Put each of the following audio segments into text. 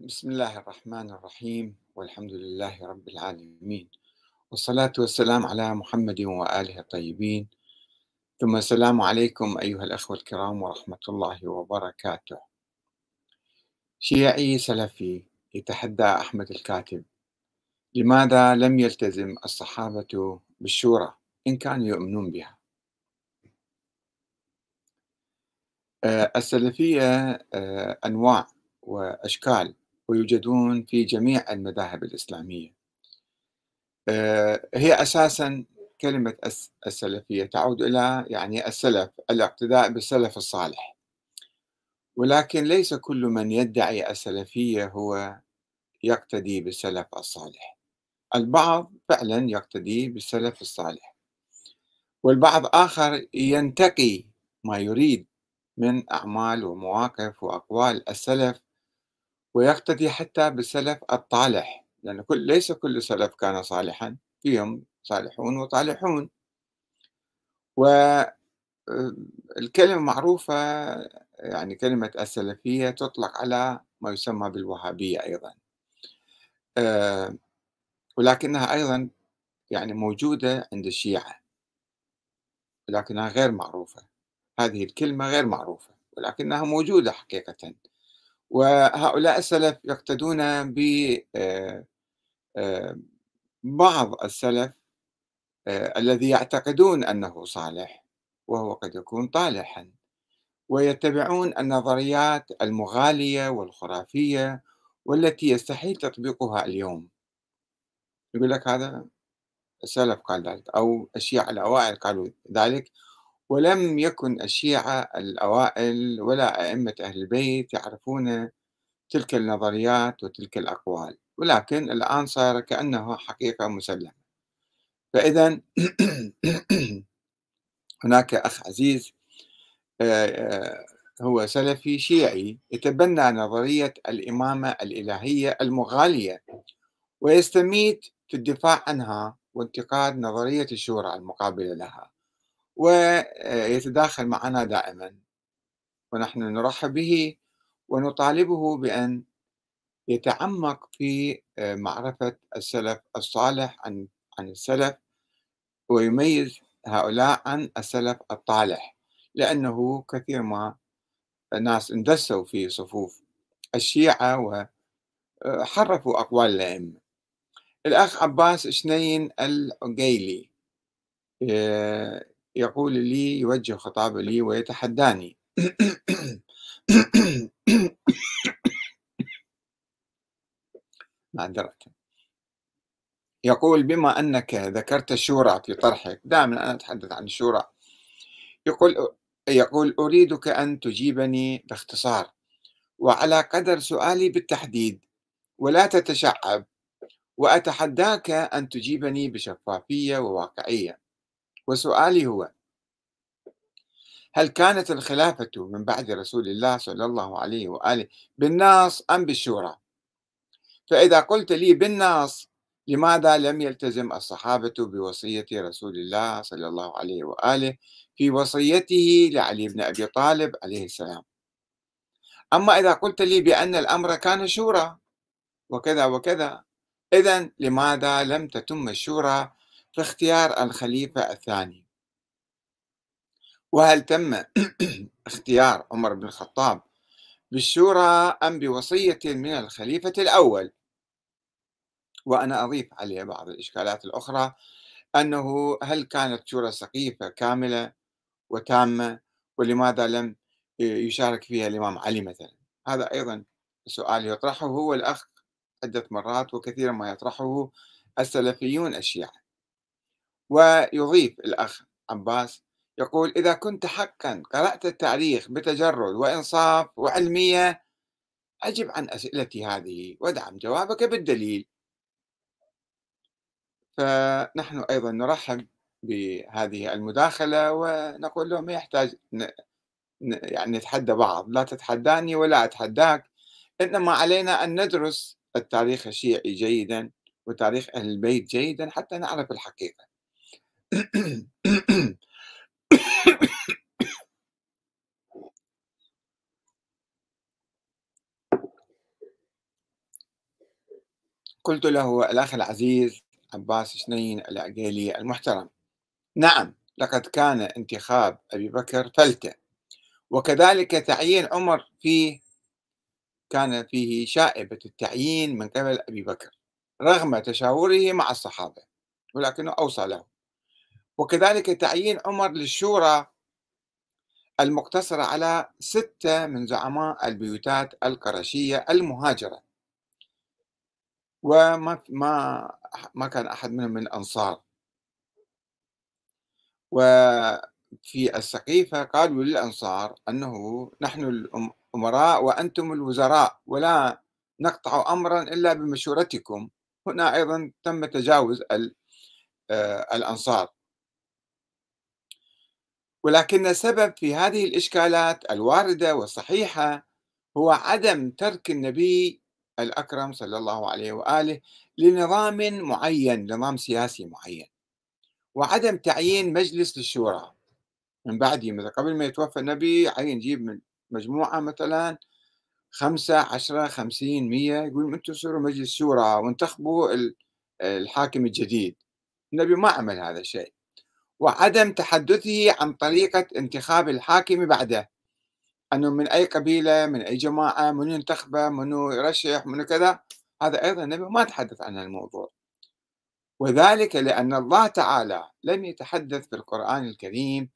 بسم الله الرحمن الرحيم والحمد لله رب العالمين والصلاة والسلام على محمد وآله الطيبين ثم السلام عليكم أيها الأخوة الكرام ورحمة الله وبركاته شيعي سلفي يتحدى أحمد الكاتب لماذا لم يلتزم الصحابة بالشورى إن كانوا يؤمنون بها آه، السلفية آه، أنواع وأشكال ويوجدون في جميع المذاهب الإسلامية آه، هي أساسا كلمة السلفية تعود إلى يعني السلف الاقتداء بالسلف الصالح ولكن ليس كل من يدعي السلفية هو يقتدي بالسلف الصالح البعض فعلا يقتدي بالسلف الصالح والبعض آخر ينتقي ما يريد من أعمال ومواقف وأقوال السلف ويقتدي حتى بسلف الطالح لأن يعني كل ليس كل سلف كان صالحا فيهم صالحون وطالحون والكلمة آه، معروفة يعني كلمة السلفية تطلق على ما يسمى بالوهابية أيضا آه، ولكنها أيضا يعني موجودة عند الشيعة ولكنها غير معروفة هذه الكلمة غير معروفة ولكنها موجودة حقيقة وهؤلاء السلف يقتدون ب آه، آه، بعض السلف آه، الذي يعتقدون انه صالح وهو قد يكون طالحا ويتبعون النظريات المغاليه والخرافيه والتي يستحيل تطبيقها اليوم يقول لك هذا السلف قال ذلك او الشيعه الاوائل قالوا ذلك ولم يكن الشيعة الأوائل ولا أئمة أهل البيت يعرفون تلك النظريات وتلك الأقوال ولكن الآن صار كأنه حقيقة مسلمة فإذا هناك أخ عزيز آه، آه، هو سلفي شيعي يتبنى نظرية الإمامة الإلهية المغالية ويستميت في الدفاع عنها وانتقاد نظرية الشورى المقابلة لها ويتداخل معنا دائما ونحن نرحب به ونطالبه بأن يتعمق في آه، معرفة السلف الصالح عن عن السلف ويميز هؤلاء عن السلف الطالح لأنه كثير ما الناس اندسوا في صفوف الشيعة وحرفوا آه، أقوال الأئمة الأخ عباس شنين العقيلي آه، يقول لي يوجه خطابه لي ويتحداني معذرة يقول بما أنك ذكرت الشورى في طرحك دائما أنا أتحدث عن الشورى يقول يقول أريدك أن تجيبني باختصار وعلى قدر سؤالي بالتحديد ولا تتشعب وأتحداك أن تجيبني بشفافية وواقعية وسؤالي هو هل كانت الخلافة من بعد رسول الله صلى الله عليه وآله بالناس أم بالشورى فإذا قلت لي بالناس لماذا لم يلتزم الصحابة بوصية رسول الله صلى الله عليه وآله في وصيته لعلي بن أبي طالب عليه السلام أما إذا قلت لي بأن الأمر كان شورى وكذا وكذا إذا لماذا لم تتم الشورى في اختيار الخليفة الثاني وهل تم اختيار عمر بن الخطاب بالشورى أم بوصية من الخليفة الأول وأنا أضيف عليه بعض الإشكالات الأخرى أنه هل كانت شورى سقيفة كاملة وتامة ولماذا لم يشارك فيها الإمام علي مثلا هذا أيضا سؤال يطرحه هو الأخ عدة مرات وكثيرا ما يطرحه السلفيون الشيعة ويضيف الأخ عباس يقول إذا كنت حقا قرأت التاريخ بتجرد وإنصاف وعلمية أجب عن أسئلتي هذه ودعم جوابك بالدليل فنحن أيضا نرحب بهذه المداخلة ونقول له ما يحتاج يعني نتحدى بعض لا تتحداني ولا أتحداك إنما علينا أن ندرس التاريخ الشيعي جيدا وتاريخ أهل البيت جيدا حتى نعرف الحقيقة قلت له الأخ العزيز عباس شنين العقيلي المحترم نعم لقد كان انتخاب أبي بكر فلتة وكذلك تعيين عمر فيه كان فيه شائبة التعيين من قبل أبي بكر رغم تشاوره مع الصحابة ولكنه أوصى له وكذلك تعيين عمر للشورى المقتصرة على ستة من زعماء البيوتات القرشية المهاجرة وما ما ما كان أحد منهم من الأنصار وفي السقيفة قالوا للأنصار أنه نحن الأمراء وأنتم الوزراء ولا نقطع أمرا إلا بمشورتكم هنا أيضا تم تجاوز آه، الأنصار ولكن سبب في هذه الإشكالات الواردة والصحيحة هو عدم ترك النبي الأكرم صلى الله عليه وآله لنظام معين نظام سياسي معين وعدم تعيين مجلس للشورى من بعده مثلا قبل ما يتوفى النبي عين نجيب من مجموعة مثلا خمسة عشرة خمسين مية يقول أنتم صيروا مجلس شورى وانتخبوا الحاكم الجديد النبي ما عمل هذا الشيء وعدم تحدثه عن طريقة انتخاب الحاكم بعده أنه من أي قبيلة من أي جماعة من ينتخبه من يرشح من كذا هذا أيضا النبي ما تحدث عن الموضوع وذلك لأن الله تعالى لم يتحدث في القرآن الكريم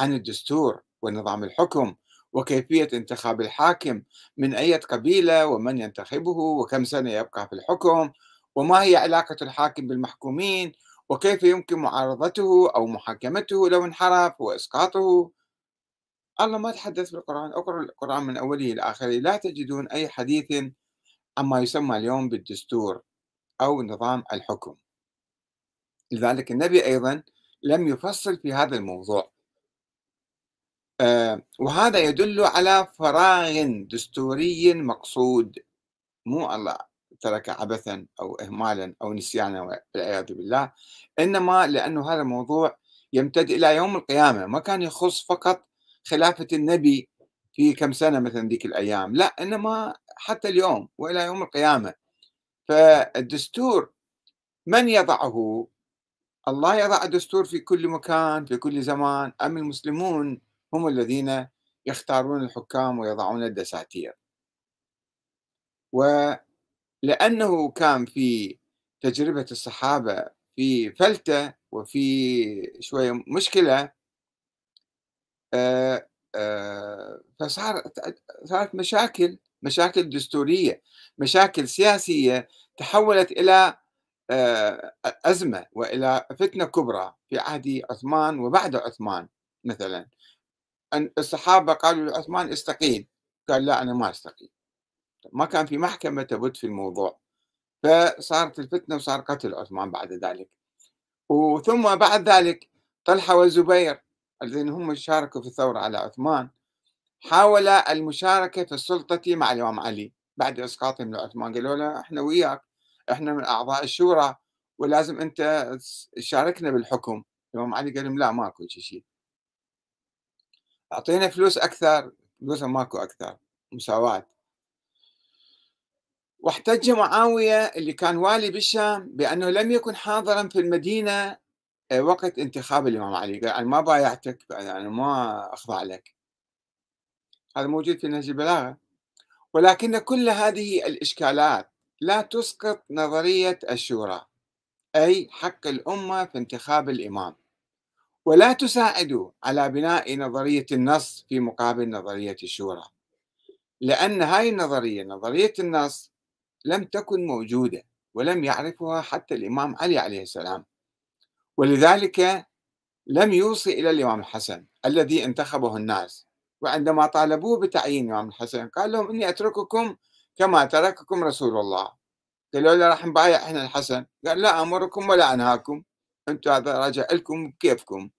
عن الدستور ونظام الحكم وكيفية انتخاب الحاكم من أي قبيلة ومن ينتخبه وكم سنة يبقى في الحكم وما هي علاقة الحاكم بالمحكومين وكيف يمكن معارضته أو محاكمته لو انحرف وإسقاطه الله ما تحدث بالقرآن اقرأ القرآن من أوله إلى آخره لا تجدون أي حديث عما يسمى اليوم بالدستور أو نظام الحكم لذلك النبي أيضا لم يفصل في هذا الموضوع آه، وهذا يدل على فراغ دستوري مقصود مو الله ترك عبثا أو إهمالا أو نسيانا والعياذ بالله إنما لأنه هذا الموضوع يمتد إلى يوم القيامة ما كان يخص فقط خلافة النبي في كم سنة مثلا ذيك الأيام لا إنما حتى اليوم وإلى يوم القيامة فالدستور من يضعه الله يضع الدستور في كل مكان في كل زمان أم المسلمون هم الذين يختارون الحكام ويضعون الدساتير و لأنه كان في تجربة الصحابة في فلتة وفي شوية مشكلة آه، آه، فصار صارت مشاكل مشاكل دستورية مشاكل سياسية تحولت إلى آه، أزمة وإلى فتنة كبرى في عهد عثمان وبعد عثمان مثلا الصحابة قالوا لعثمان استقيل قال لا أنا ما استقيل ما كان في محكمة تبت في الموضوع فصارت الفتنة وصار قتل عثمان بعد ذلك وثم بعد ذلك طلحة والزبير الذين هم شاركوا في الثورة على عثمان حاول المشاركة في السلطة مع الإمام علي بعد إسقاطهم لعثمان قالوا له إحنا وياك إحنا من أعضاء الشورى ولازم أنت تشاركنا بالحكم الإمام علي قال لهم لا ماكو شيء أعطينا فلوس أكثر فلوس ماكو أكثر مساواة واحتج معاوية اللي كان والي بالشام بأنه لم يكن حاضرا في المدينة آه، وقت انتخاب الإمام علي قال أنا ما بايعتك أنا يعني ما أخضع لك هذا موجود في نهج البلاغة ولكن كل هذه الإشكالات لا تسقط نظرية الشورى أي حق الأمة في انتخاب الإمام ولا تساعد على بناء نظرية النص في مقابل نظرية الشورى لأن هاي النظرية نظرية النص لم تكن موجودة ولم يعرفها حتى الإمام علي عليه السلام ولذلك لم يوصي إلى الإمام الحسن الذي انتخبه الناس وعندما طالبوه بتعيين الإمام الحسن قال لهم إني أترككم كما ترككم رسول الله قالوا له راح نبايع احنا الحسن قال لا امركم ولا انهاكم انتم هذا راجع لكم بكيفكم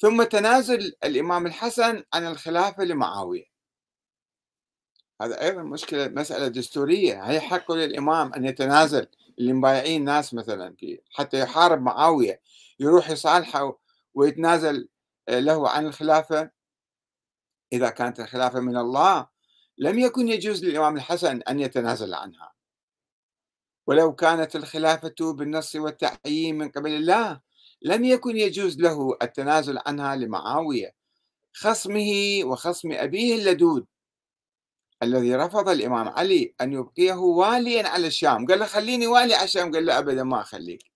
ثم تنازل الامام الحسن عن الخلافه لمعاويه هذا ايضا مشكله مساله دستوريه هي حق للامام ان يتنازل اللي مبايعين ناس مثلا في حتى يحارب معاويه يروح يصالحه ويتنازل آه، له عن الخلافه اذا كانت الخلافه من الله لم يكن يجوز للامام الحسن ان يتنازل عنها ولو كانت الخلافه بالنص والتعيين من قبل الله لم يكن يجوز له التنازل عنها لمعاويه خصمه وخصم ابيه اللدود الذي رفض الإمام علي أن يبقيه واليا على الشام قال له خليني والي على الشام قال له أبدا ما أخليك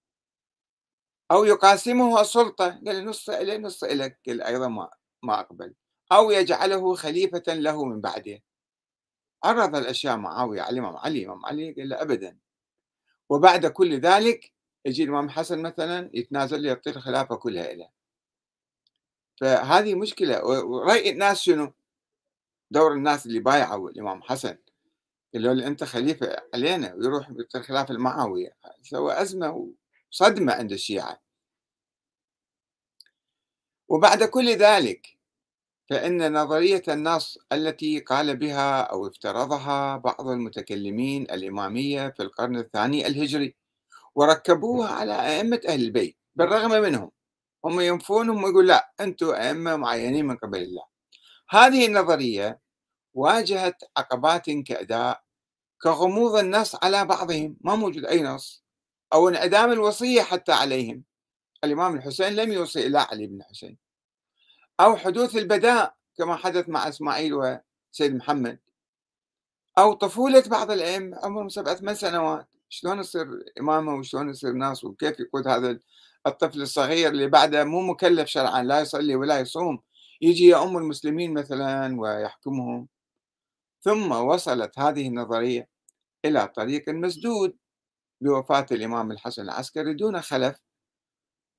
أو يقاسمه السلطة قال نص إلي نص إلك قال أيضا ما, ما أقبل أو يجعله خليفة له من بعده عرض الأشياء معاوية على الإمام علي الإمام علي قال له أبدا وبعد كل ذلك يجي الإمام حسن مثلا يتنازل يعطي الخلافة كلها إليه فهذه مشكلة ورأي الناس شنو دور الناس اللي بايعوا الإمام حسن قالوا له أنت خليفة علينا ويروح الخلاف المعاوية سوى أزمة وصدمة عند الشيعة وبعد كل ذلك فإن نظرية النص التي قال بها أو افترضها بعض المتكلمين الإمامية في القرن الثاني الهجري وركبوها على أئمة أهل البيت بالرغم منهم هم ينفون ويقول لا أنتم أئمة معينين من قبل الله هذه النظرية واجهت عقبات كأداء كغموض النص على بعضهم ما موجود أي نص أو انعدام الوصية حتى عليهم الإمام الحسين لم يوصي إلى علي بن الحسين أو حدوث البداء كما حدث مع إسماعيل وسيد محمد أو طفولة بعض الأئمة عمرهم سبع ثمان سنوات شلون يصير إمامه وشلون يصير ناس وكيف يقود هذا الطفل الصغير اللي بعده مو مكلف شرعا لا يصلي ولا يصوم يجي يؤم المسلمين مثلا ويحكمهم ثم وصلت هذه النظرية إلى طريق مسدود بوفاة الإمام الحسن العسكري دون خلف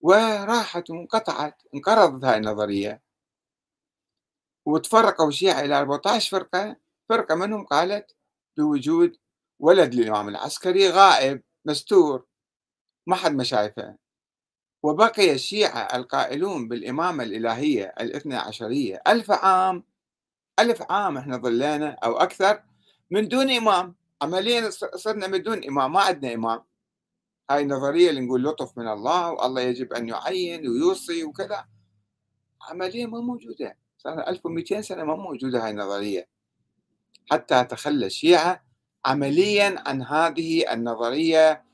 وراحت وانقطعت انقرضت هاي النظرية وتفرقوا الشيعة إلى 14 فرقة فرقة منهم قالت بوجود ولد للإمام العسكري غائب مستور ما حد ما شايفه وبقي الشيعة القائلون بالإمامة الإلهية الاثنى عشرية ألف عام ألف عام احنا ظلينا أو أكثر من دون إمام عمليا صرنا من دون إمام ما عندنا إمام هاي النظرية اللي نقول لطف من الله والله يجب أن يعين ويوصي وكذا عمليا ما موجودة صار 1200 سنة ما موجودة هاي النظرية حتى تخلى الشيعة عمليا عن هذه النظرية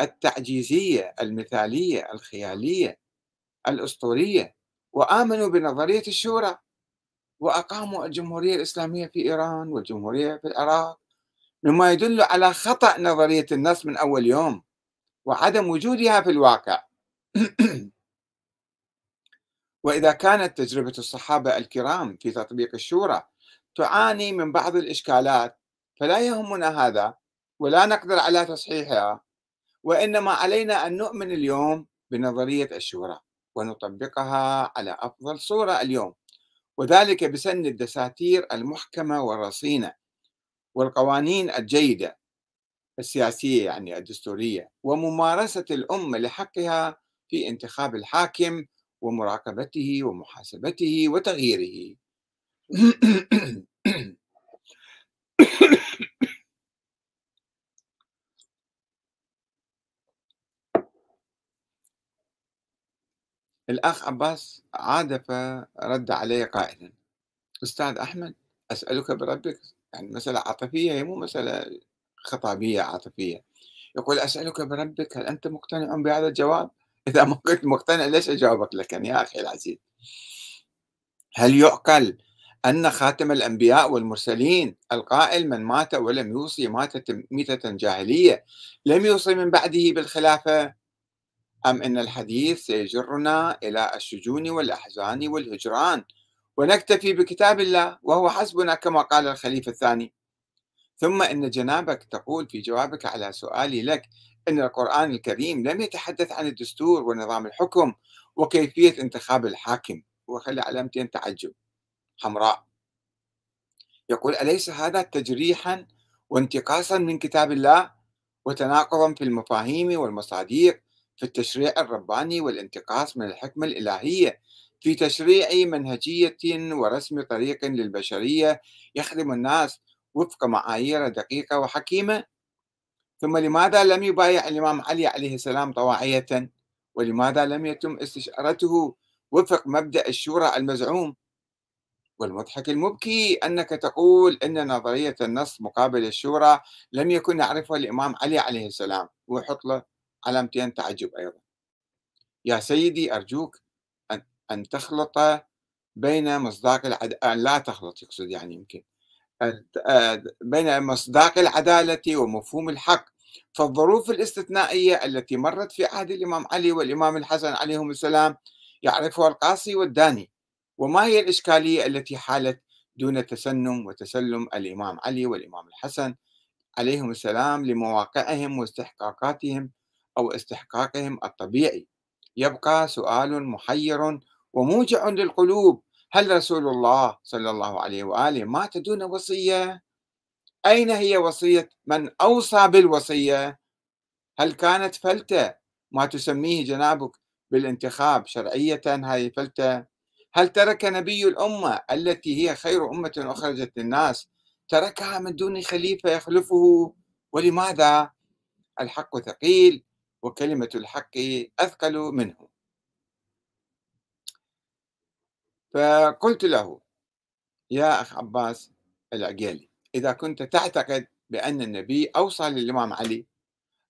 التعجيزيه المثاليه الخياليه الاسطوريه وامنوا بنظريه الشورى واقاموا الجمهوريه الاسلاميه في ايران والجمهوريه في العراق مما يدل على خطا نظريه النص من اول يوم وعدم وجودها في الواقع واذا كانت تجربه الصحابه الكرام في تطبيق الشورى تعاني من بعض الاشكالات فلا يهمنا هذا ولا نقدر على تصحيحها وإنما علينا أن نؤمن اليوم بنظرية الشورى ونطبقها على أفضل صورة اليوم وذلك بسن الدساتير المحكمة والرصينة والقوانين الجيدة السياسية يعني الدستورية وممارسة الأمة لحقها في انتخاب الحاكم ومراقبته ومحاسبته وتغييره الأخ عباس عاد فرد علي قائلا أستاذ أحمد أسألك بربك يعني مسألة عاطفية هي مو مسألة خطابية عاطفية يقول أسألك بربك هل أنت مقتنع بهذا الجواب؟ إذا ما كنت مقتنع ليش أجاوبك لك يعني يا أخي العزيز هل يعقل أن خاتم الأنبياء والمرسلين القائل من مات ولم يوصي مات ميتة جاهلية لم يوصي من بعده بالخلافة أم أن الحديث سيجرنا إلى الشجون والأحزان والهجران ونكتفي بكتاب الله وهو حسبنا كما قال الخليفة الثاني ثم إن جنابك تقول في جوابك على سؤالي لك أن القرآن الكريم لم يتحدث عن الدستور ونظام الحكم وكيفية انتخاب الحاكم وخلي علامتين تعجب حمراء يقول أليس هذا تجريحا وانتقاصا من كتاب الله وتناقضا في المفاهيم والمصادق في التشريع الرباني والانتقاص من الحكمة الإلهية في تشريع منهجية ورسم طريق للبشرية يخدم الناس وفق معايير دقيقة وحكيمة ثم لماذا لم يبايع الإمام علي عليه السلام طواعية ولماذا لم يتم استشارته وفق مبدأ الشورى المزعوم والمضحك المبكي أنك تقول أن نظرية النص مقابل الشورى لم يكن يعرفها الإمام علي عليه السلام وحط له علامتين تعجب أيضا يا سيدي أرجوك أن, أن تخلط بين مصداق العدالة يعني لا تخلط يقصد يعني يمكن آه، بين مصداق العدالة ومفهوم الحق فالظروف الاستثنائية التي مرت في عهد الإمام علي والإمام الحسن عليهم السلام يعرفها القاصي والداني وما هي الإشكالية التي حالت دون تسنم وتسلم الإمام علي والإمام الحسن عليهم السلام لمواقعهم واستحقاقاتهم أو استحقاقهم الطبيعي يبقى سؤال محير وموجع للقلوب هل رسول الله صلى الله عليه وآله مات دون وصية؟ أين هي وصية من أوصى بالوصية؟ هل كانت فلتة ما تسميه جنابك بالانتخاب شرعية هذه فلتة؟ هل ترك نبي الأمة التي هي خير أمة أخرجت للناس تركها من دون خليفة يخلفه ولماذا؟ الحق ثقيل وكلمة الحق أثقل منه فقلت له يا أخ عباس العقيلي إذا كنت تعتقد بأن النبي أوصى للإمام علي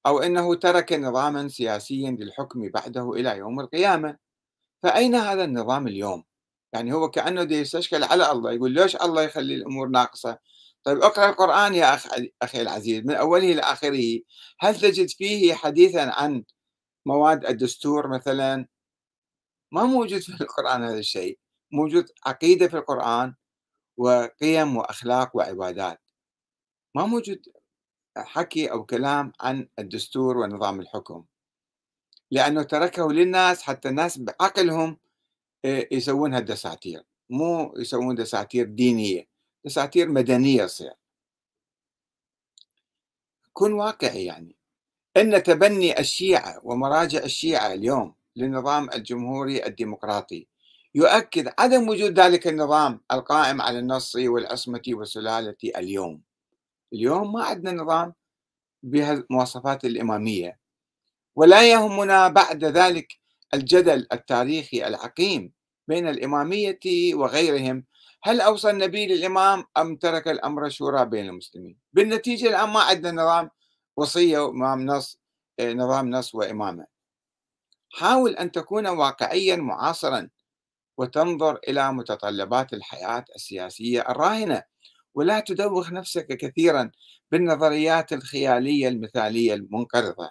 أو أنه ترك نظاما سياسيا للحكم بعده إلى يوم القيامة فأين هذا النظام اليوم؟ يعني هو كأنه يستشكل على الله يقول ليش الله يخلي الأمور ناقصة طيب اقرأ القرآن يا أخي العزيز من أوله إلى آخره هل تجد فيه حديثا عن مواد الدستور مثلا ما موجود في القرآن هذا الشيء موجود عقيدة في القرآن وقيم وأخلاق وعبادات ما موجود حكي أو كلام عن الدستور ونظام الحكم لأنه تركه للناس حتى الناس بعقلهم آه، يسوون هالدساتير مو يسوون دساتير دينية دساتير مدنيه تصير كن واقعي يعني ان تبني الشيعه ومراجع الشيعه اليوم للنظام الجمهوري الديمقراطي يؤكد عدم وجود ذلك النظام القائم على النص والعصمه والسلاله اليوم اليوم ما عندنا نظام بهالمواصفات الاماميه ولا يهمنا بعد ذلك الجدل التاريخي العقيم بين الاماميه وغيرهم هل أوصى النبي للإمام أم ترك الأمر شورى بين المسلمين بالنتيجة الآن ما عندنا نظام وصية وإمام نص آه، نظام نص وإمامة حاول أن تكون واقعيا معاصرا وتنظر إلى متطلبات الحياة السياسية الراهنة ولا تدوخ نفسك كثيرا بالنظريات الخيالية المثالية المنقرضة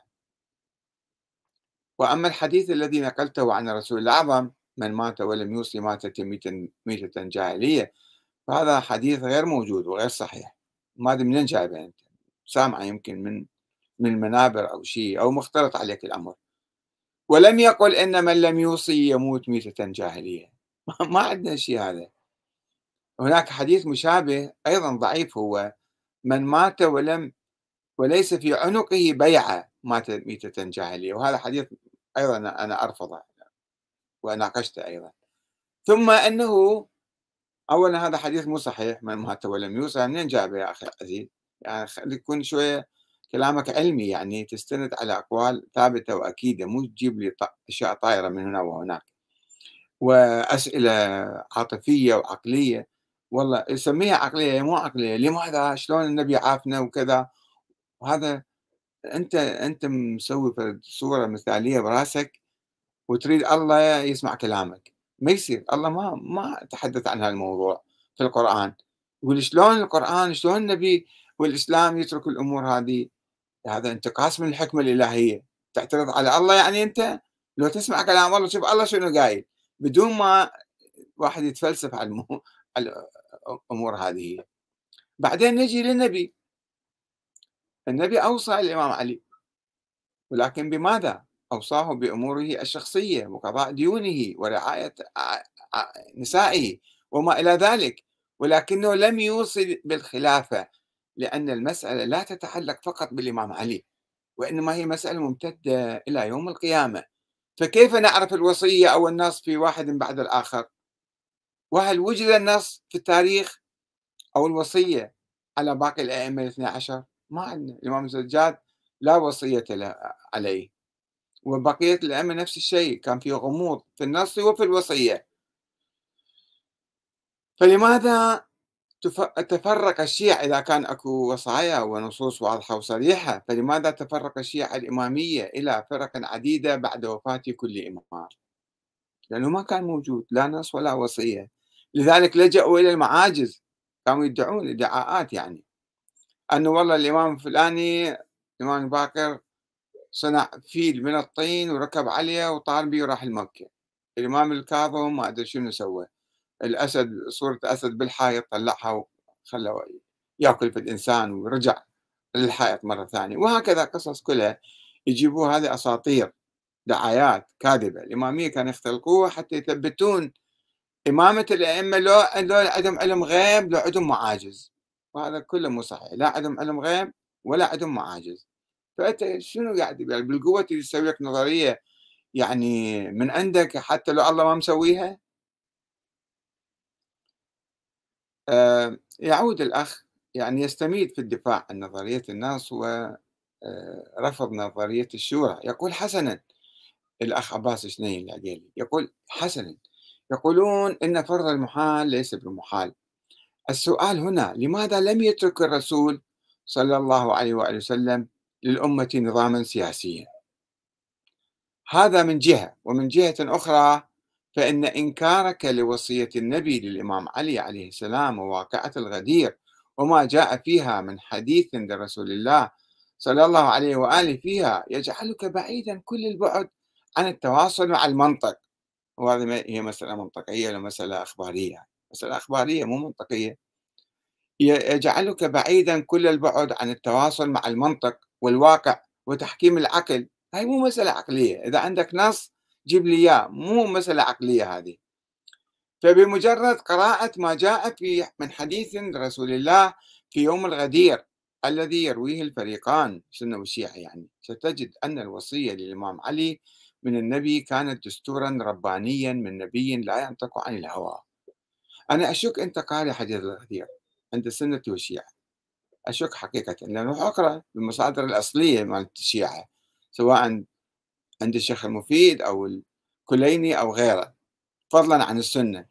وأما الحديث الذي نقلته عن الرسول الأعظم من مات ولم يوصي مات ميتة جاهلية فهذا حديث غير موجود وغير صحيح ما أدري منين جايبه أنت سامعه يمكن من من منابر أو شيء أو مختلط عليك الأمر ولم يقل إن من لم يوصي يموت ميتة جاهلية ما عندنا شيء هذا هناك حديث مشابه أيضا ضعيف هو من مات ولم وليس في عنقه بيعة مات ميتة جاهلية وهذا حديث أيضا أنا أرفضه وناقشته أيضا ثم أنه أولا هذا حديث مو صحيح من مات ولم يوصى منين جابه يا أخي العزيز يعني خليك يكون شوية كلامك علمي يعني تستند على أقوال ثابتة وأكيدة مو تجيب لي أشياء طائرة من هنا وهناك وأسئلة عاطفية وعقلية والله يسميها عقلية مو عقلية لماذا شلون النبي عافنا وكذا وهذا أنت أنت مسوي صورة مثالية براسك وتريد الله يسمع كلامك ما يصير الله ما ما تحدث عن هالموضوع في القرآن يقول شلون القرآن شلون النبي والإسلام يترك الأمور هذه هذا انتقاص من الحكمة الإلهية تعترض على الله يعني أنت لو تسمع كلام الله شوف الله شنو قايل بدون ما واحد يتفلسف على, على الأمور هذه بعدين نجي للنبي النبي أوصى الإمام علي ولكن بماذا؟ أوصاه بأموره الشخصية وقضاء ديونه ورعاية نسائه وما إلى ذلك ولكنه لم يوصي بالخلافة لأن المسألة لا تتعلق فقط بالإمام علي وإنما هي مسألة ممتدة إلى يوم القيامة فكيف نعرف الوصية أو النص في واحد بعد الآخر وهل وجد النص في التاريخ أو الوصية على باقي الأئمة الاثنى عشر ما عندنا الإمام الزجاج لا وصية عليه وبقية الأئمة نفس الشيء كان في غموض في النص وفي الوصية فلماذا تفرق الشيعة إذا كان أكو وصايا ونصوص واضحة وصريحة فلماذا تفرق الشيعة الإمامية إلى فرق عديدة بعد وفاة كل إمام لأنه ما كان موجود لا نص ولا وصية لذلك لجأوا إلى المعاجز كانوا يدعون ادعاءات يعني أنه والله الإمام الفلاني الإمام باكر صنع فيل من الطين وركب عليه وطار بيه وراح المكة الإمام الكاظم ما أدري شنو سوى الأسد صورة أسد بالحائط طلعها وخلى يأكل في الإنسان ورجع للحائط مرة ثانية وهكذا قصص كلها يجيبوها هذه أساطير دعايات كاذبة الإمامية كانوا يختلقوها حتى يثبتون إمامة الأئمة لو لو عندهم علم غيب لو عندهم معاجز وهذا كله مو صحيح لا عندهم علم غيب ولا عندهم معاجز فانت شنو قاعد يعني بالقوه تسوي لك نظريه يعني من عندك حتى لو الله ما مسويها آه يعود الاخ يعني يستميت في الدفاع عن نظريه الناس ورفض آه، نظريه الشورى يقول حسنا الاخ عباس شنين العقيلي يقول حسنا يقولون ان فرض المحال ليس بمحال السؤال هنا لماذا لم يترك الرسول صلى الله عليه واله وسلم للأمة نظاما سياسيا هذا من جهة ومن جهة أخرى فإن إنكارك لوصية النبي للإمام علي عليه السلام وواقعة الغدير وما جاء فيها من حديث لرسول الله صلى الله عليه وآله فيها يجعلك بعيدا كل البعد عن التواصل مع المنطق وهذه هي مسألة منطقية ولا مسألة أخبارية مسألة أخبارية مو منطقية يجعلك بعيدا كل البعد عن التواصل مع المنطق والواقع وتحكيم العقل هاي مو مسألة عقلية إذا عندك نص جيب لي إياه مو مسألة عقلية هذه فبمجرد قراءة ما جاء في من حديث رسول الله في يوم الغدير الذي يرويه الفريقان سنة وشيعة يعني ستجد أن الوصية للإمام علي من النبي كانت دستورا ربانيا من نبي لا ينطق عن الهوى أنا أشك أنت قارئ حديث الغدير عند سنة وشيعة أشك حقيقة لأنه أقرأ المصادر الأصلية مال الشيعة سواء عند الشيخ المفيد أو الكليني أو غيره فضلا عن السنة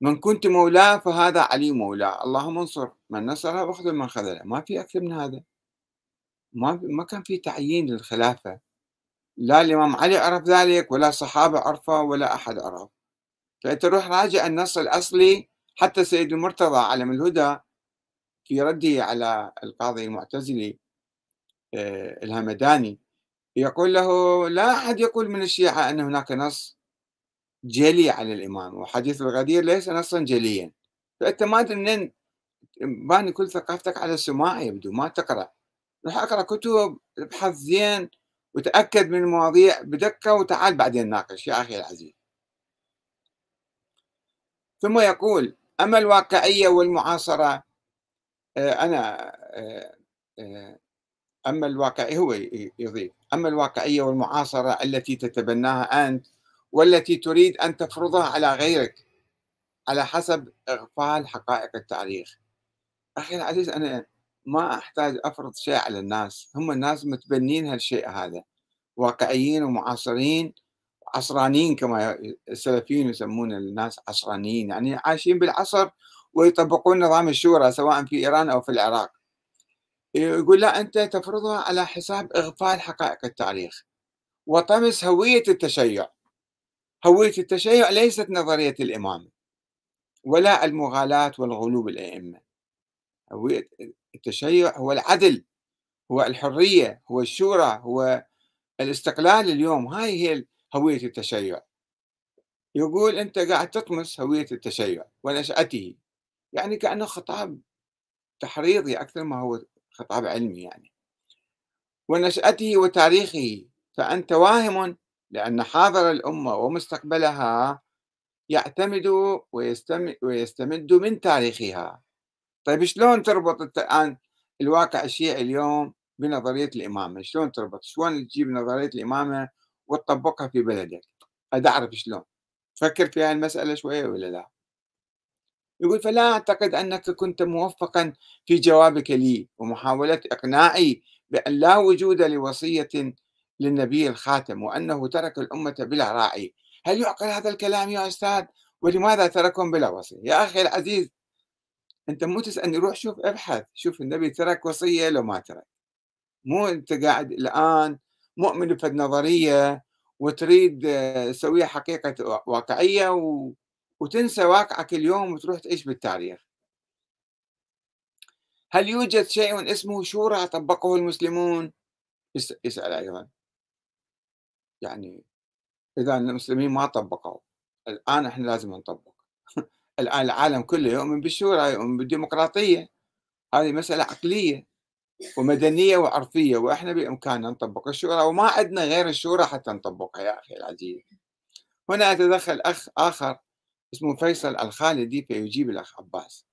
من كنت مولاه فهذا علي مولاه اللهم انصر من نصره واخذل من خذله ما في أكثر من هذا ما ما كان في تعيين للخلافة لا الإمام علي عرف ذلك ولا الصحابة عرفه ولا أحد عرف فأنت روح راجع النص الأصلي حتى سيد المرتضى علم الهدى في رده على القاضي المعتزلي آه، الهمداني يقول له لا أحد يقول من الشيعة أن هناك نص جلي على الإمام وحديث الغدير ليس نصا جليا فأنت ما أدري منين باني كل ثقافتك على السماع يبدو ما تقرأ روح أقرأ كتب ابحث زين وتأكد من المواضيع بدقة وتعال بعدين ناقش يا أخي العزيز ثم يقول أما الواقعية والمعاصرة آه، انا آه، آه، اما الواقع هو يضيف اما الواقعيه والمعاصره التي تتبناها انت والتي تريد ان تفرضها على غيرك على حسب اغفال حقائق التاريخ اخي العزيز انا ما احتاج افرض شيء على الناس هم الناس متبنين هالشيء هذا واقعيين ومعاصرين عصرانيين كما السلفيين يسمون الناس عصرانيين يعني عايشين بالعصر ويطبقون نظام الشورى سواء في إيران أو في العراق يقول لا أنت تفرضها على حساب إغفال حقائق التاريخ وطمس هوية التشيع هوية التشيع ليست نظرية الامام ولا المغالاة والغلو بالأئمة هوية التشيع هو العدل هو الحرية هو الشورى هو الاستقلال اليوم هاي هي هوية التشيع يقول أنت قاعد تطمس هوية التشيع ونشأته يعني كأنه خطاب تحريضي أكثر ما هو خطاب علمي يعني ونشأته وتاريخه فأنت واهم لأن حاضر الأمة ومستقبلها يعتمد ويستمد من تاريخها طيب شلون تربط الآن الواقع الشيعي اليوم بنظرية الإمامة شلون تربط شلون تجيب نظرية الإمامة وتطبقها في بلدك اعرف شلون فكر في هاي المسألة شوية ولا لا يقول فلا أعتقد أنك كنت موفقا في جوابك لي ومحاولة إقناعي بأن لا وجود لوصية للنبي الخاتم وأنه ترك الأمة بلا راعي هل يعقل هذا الكلام يا أستاذ ولماذا تركهم بلا وصية يا أخي العزيز أنت مو تسألني روح شوف ابحث شوف النبي ترك وصية لو ما ترك مو أنت قاعد الآن مؤمن في النظرية وتريد آه، تسويها حقيقة واقعية و... وتنسى واقعك اليوم وتروح تعيش بالتاريخ هل يوجد شيء اسمه شورى طبقه المسلمون يسأل أيضا يعني إذا المسلمين ما طبقوا الآن إحنا لازم نطبق الآن العالم كله يؤمن بالشورى يؤمن بالديمقراطية هذه مسألة عقلية ومدنية وعرفية وإحنا بإمكاننا نطبق الشورى وما عندنا غير الشورى حتى نطبقها يا أخي العزيز هنا يتدخل أخ آخر اسمه فيصل الخالدي فيجيب الأخ عباس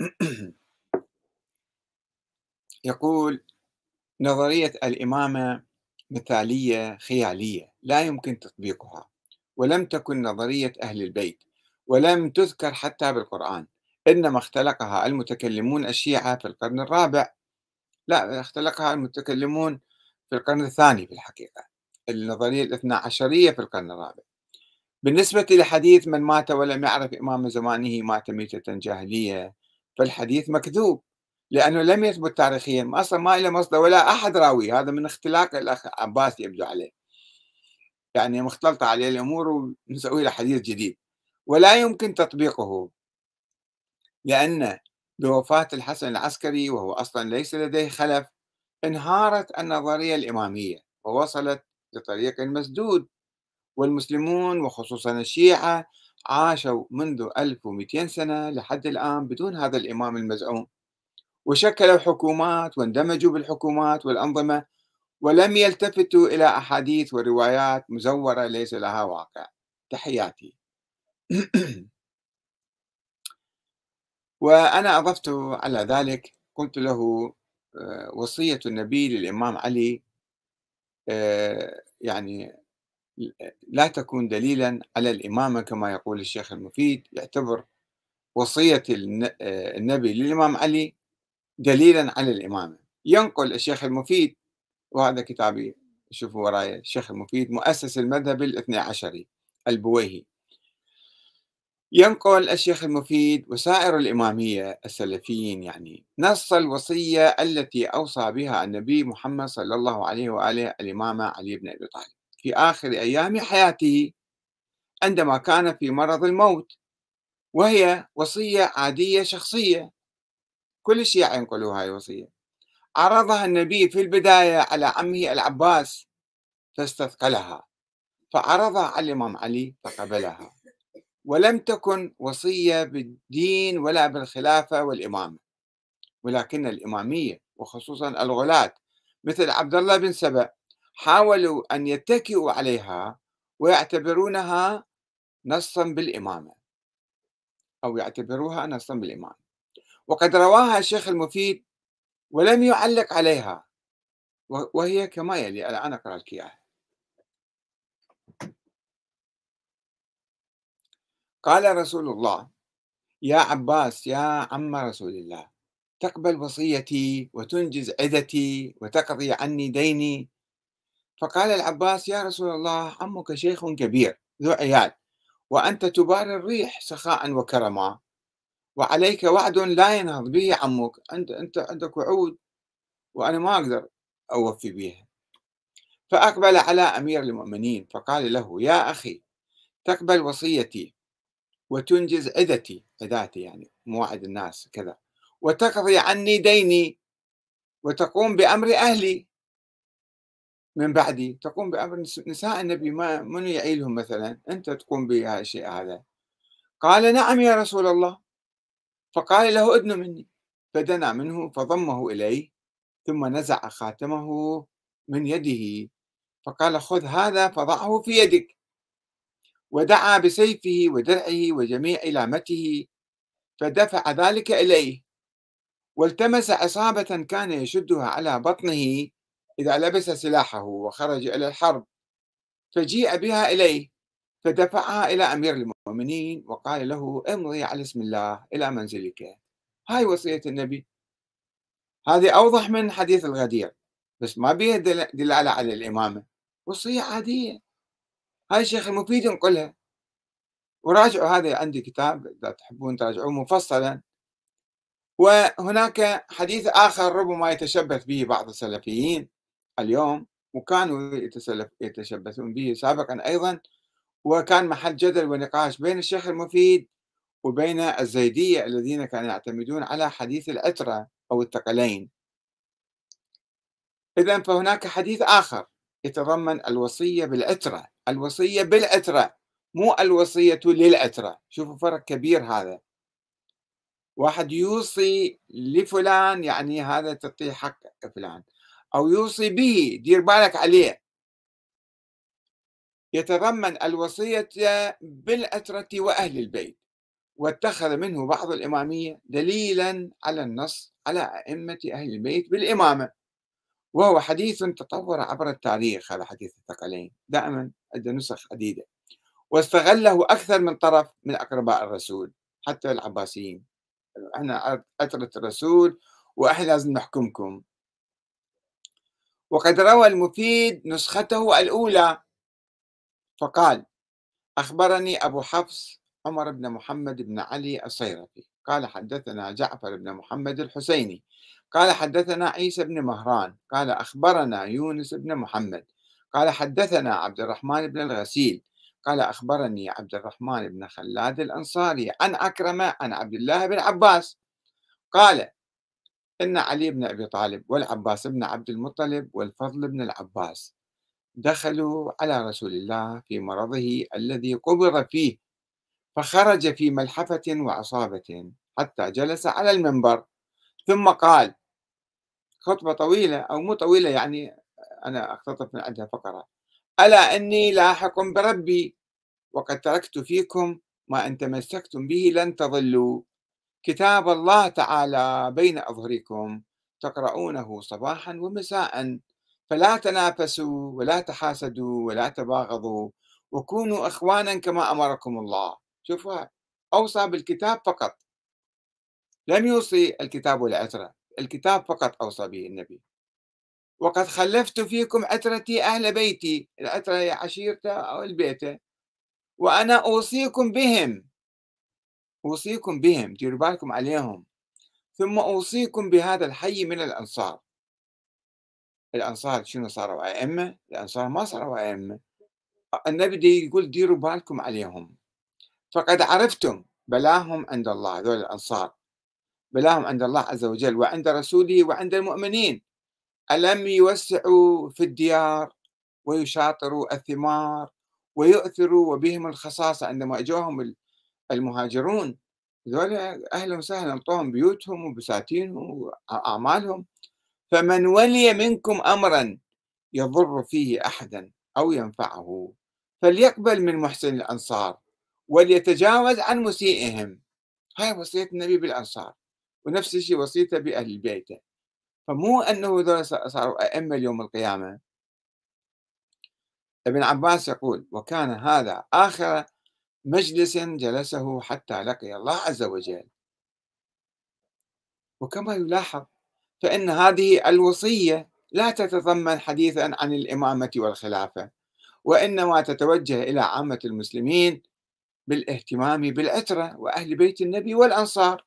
يقول نظرية الإمامة مثالية خيالية لا يمكن تطبيقها ولم تكن نظرية أهل البيت ولم تذكر حتى بالقرآن إنما اختلقها المتكلمون الشيعة في القرن الرابع لا اختلقها المتكلمون في القرن الثاني في الحقيقة النظرية الاثنى عشرية في القرن الرابع بالنسبة لحديث من مات ولم يعرف إمام زمانه مات ميتة جاهلية فالحديث مكذوب لأنه لم يثبت تاريخيا أصلا ما له مصدر ولا أحد راوي هذا من اختلاق الأخ عباس يبدو عليه يعني مختلطة عليه الأمور ونسوي له حديث جديد ولا يمكن تطبيقه لأن بوفاة الحسن العسكري وهو أصلا ليس لديه خلف انهارت النظرية الإمامية ووصلت لطريق مسدود والمسلمون وخصوصا الشيعة عاشوا منذ 1200 سنة لحد الآن بدون هذا الإمام المزعوم وشكلوا حكومات واندمجوا بالحكومات والأنظمة ولم يلتفتوا إلى أحاديث وروايات مزورة ليس لها واقع تحياتي وأنا أضفت على ذلك قلت له آه، وصية النبي للإمام علي آه، يعني لا تكون دليلا على الإمامة كما يقول الشيخ المفيد يعتبر وصية آه، النبي للإمام علي دليلا على الإمامة ينقل الشيخ المفيد وهذا كتابي شوفوا وراي الشيخ المفيد مؤسس المذهب الاثني عشري البويهي ينقل الشيخ المفيد وسائر الإمامية السلفيين يعني نص الوصية التي أوصى بها النبي محمد صلى الله عليه وآله الإمام علي بن أبي طالب في آخر أيام حياته عندما كان في مرض الموت وهي وصية عادية شخصية كل الشيعة ينقلوا هاي الوصية عرضها النبي في البداية على عمه العباس فاستثقلها فعرضها على الإمام علي فقبلها ولم تكن وصية بالدين ولا بالخلافة والإمامة ولكن الإمامية وخصوصا الغلاة مثل عبد الله بن سبأ حاولوا أن يتكئوا عليها ويعتبرونها نصا بالإمامة أو يعتبروها نصا بالإمامة وقد رواها الشيخ المفيد ولم يعلق عليها وهي كما يلي الآن أقرأ لك إياها قال رسول الله يا عباس يا عم رسول الله تقبل وصيتي وتنجز عدتي وتقضي عني ديني فقال العباس يا رسول الله عمك شيخ كبير ذو عيال وأنت تبار الريح سخاء وكرما وعليك وعد لا ينهض به عمك أنت, أنت عندك وعود وأنا ما أقدر أوفي بها فأقبل على أمير المؤمنين فقال له يا أخي تقبل وصيتي وتنجز عدتي عداتي يعني موعد الناس كذا وتقضي عني ديني وتقوم بأمر أهلي من بعدي تقوم بأمر نساء النبي ما من يعيلهم مثلا أنت تقوم بهذا الشيء هذا قال نعم يا رسول الله فقال له ادن مني فدنا منه فضمه إليه ثم نزع خاتمه من يده فقال خذ هذا فضعه في يدك ودعا بسيفه ودرعه وجميع إلامته فدفع ذلك إليه والتمس عصابة كان يشدها على بطنه إذا لبس سلاحه وخرج إلى الحرب فجيء بها إليه فدفعها إلى أمير المؤمنين وقال له امضي على اسم الله إلى منزلك هاي وصية النبي هذه أوضح من حديث الغدير بس ما بيها دلالة على الإمامة وصية عادية هاي الشيخ المفيد ينقلها وراجعوا هذا عندي كتاب إذا تحبون تراجعوه مفصلا وهناك حديث آخر ربما يتشبث به بعض السلفيين اليوم وكانوا يتشبثون به سابقا أيضا وكان محل جدل ونقاش بين الشيخ المفيد وبين الزيدية الذين كانوا يعتمدون على حديث الأترة أو الثقلين إذا فهناك حديث آخر يتضمن الوصية بالأترة الوصية بالأترة مو الوصية للأترة شوفوا فرق كبير هذا واحد يوصي لفلان يعني هذا تعطيه حق فلان أو يوصي به دير بالك عليه يتضمن الوصية بالأترة وأهل البيت واتخذ منه بعض الإمامية دليلا على النص على أئمة أهل البيت بالإمامة وهو حديث تطور عبر التاريخ هذا حديث الثقلين دائما عنده نسخ عديدة واستغله أكثر من طرف من أقرباء الرسول حتى العباسيين احنا اثرت الرسول واحنا لازم نحكمكم وقد روى المفيد نسخته الأولى فقال أخبرني أبو حفص عمر بن محمد بن علي الصيرفي قال حدثنا جعفر بن محمد الحسيني قال حدثنا عيسى بن مهران قال أخبرنا يونس بن محمد قال حدثنا عبد الرحمن بن الغسيل قال أخبرني عبد الرحمن بن خلاد الأنصاري عن أكرمة عن عبد الله بن عباس قال إن علي بن أبي طالب والعباس بن عبد المطلب والفضل بن العباس دخلوا على رسول الله في مرضه الذي قبض فيه فخرج في ملحفة وعصابة حتى جلس على المنبر ثم قال خطبة طويلة أو مو طويلة يعني أنا اختطف من عندها فقرة ألا إني لاحق بربي وقد تركت فيكم ما أن تمسكتم به لن تضلوا كتاب الله تعالى بين أظهركم تقرؤونه صباحا ومساء فلا تنافسوا ولا تحاسدوا ولا تباغضوا وكونوا إخوانا كما أمركم الله شوفوا أوصى بالكتاب فقط لم يوصي الكتاب والعترة الكتاب فقط أوصى به النبي وقد خلفت فيكم عترتي أهل بيتي العترة هي عشيرته أو البيت وأنا أوصيكم بهم أوصيكم بهم ديروا بالكم عليهم ثم أوصيكم بهذا الحي من الأنصار الأنصار شنو صاروا أئمة؟ الأنصار ما صاروا أئمة النبي دي يقول ديروا بالكم عليهم فقد عرفتم بلاهم عند الله هذول الأنصار بلاهم عند الله عز وجل وعند رسوله وعند المؤمنين ألم يوسعوا في الديار ويشاطروا الثمار ويؤثروا وبهم الخصاصة عندما أجوهم المهاجرون ذولا أهلا وسهلا أعطوهم بيوتهم وبساتينهم وأعمالهم فمن ولي منكم أمرا يضر فيه أحدا أو ينفعه فليقبل من محسن الأنصار وليتجاوز عن مسيئهم هاي وصية النبي بالأنصار ونفس الشيء وصيته بأهل البيت فمو أنه ذولا صاروا أئمة يوم القيامة ابن عباس يقول وكان هذا آخر مجلس جلسه حتى لقي الله عز وجل وكما يلاحظ فإن هذه الوصية لا تتضمن حديثا عن الإمامة والخلافة وإنما تتوجه إلى عامة المسلمين بالاهتمام بالعترة وأهل بيت النبي والأنصار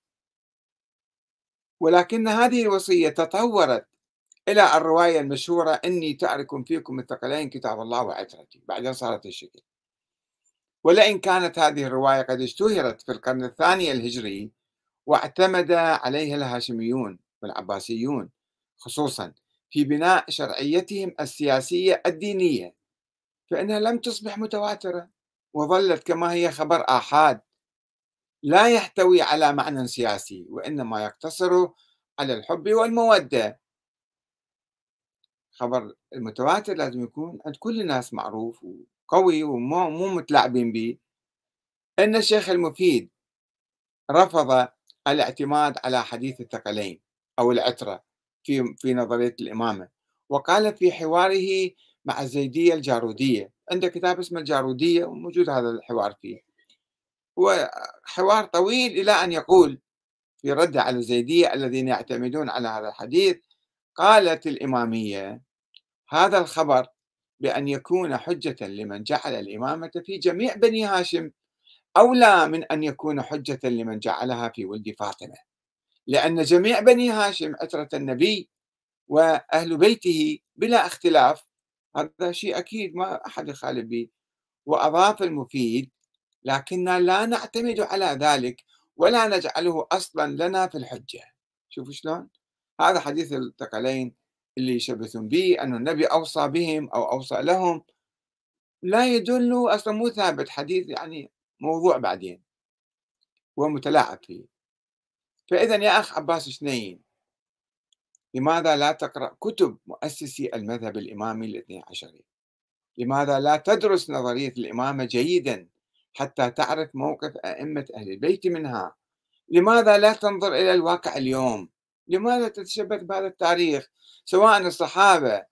ولكن هذه الوصية تطورت إلى الرواية المشهورة إني تارك فيكم الثقلين كتاب الله وعترتي بعدين صارت الشكل ولئن كانت هذه الرواية قد اشتهرت في القرن الثاني الهجري واعتمد عليها الهاشميون والعباسيون خصوصا في بناء شرعيتهم السياسية الدينية فإنها لم تصبح متواترة وظلت كما هي خبر آحاد لا يحتوي على معنى سياسي وإنما يقتصر على الحب والمودة خبر المتواتر لازم يكون عند كل الناس معروف وقوي ومو مو متلاعبين به أن الشيخ المفيد رفض الاعتماد على حديث الثقلين أو العترة في في نظرية الإمامة وقال في حواره مع الزيدية الجارودية عنده كتاب اسمه الجارودية وموجود هذا الحوار فيه هو حوار طويل إلى أن يقول في رد على الزيدية الذين يعتمدون على هذا الحديث قالت الإمامية هذا الخبر بأن يكون حجة لمن جعل الإمامة في جميع بني هاشم أولى من أن يكون حجة لمن جعلها في ولد فاطمة لأن جميع بني هاشم أترة النبي وأهل بيته بلا اختلاف هذا شيء أكيد ما أحد يخالف به وأضاف المفيد لكننا لا نعتمد على ذلك ولا نجعله أصلا لنا في الحجة شوفوا شلون هذا حديث الثقلين اللي يشبثون به أن النبي أوصى بهم أو أوصى لهم لا يدل أصلا مو ثابت حديث يعني موضوع بعدين ومتلاعب فيه فإذا يا أخ عباس شنين لماذا لا تقرأ كتب مؤسسي المذهب الإمامي الاثني عشري لماذا لا تدرس نظرية الإمامة جيداً حتى تعرف موقف أئمة أهل البيت منها لماذا لا تنظر إلى الواقع اليوم لماذا تتشبث بهذا التاريخ سواء الصحابة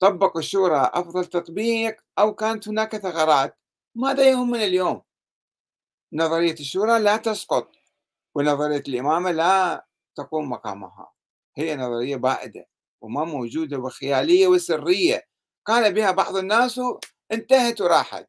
طبقوا الشورى أفضل تطبيق أو كانت هناك ثغرات ماذا يهمنا اليوم نظرية الشورى لا تسقط ونظرية الإمامة لا تقوم مقامها هي نظرية بائدة وما موجودة وخيالية وسرية قال بها بعض الناس انتهت وراحت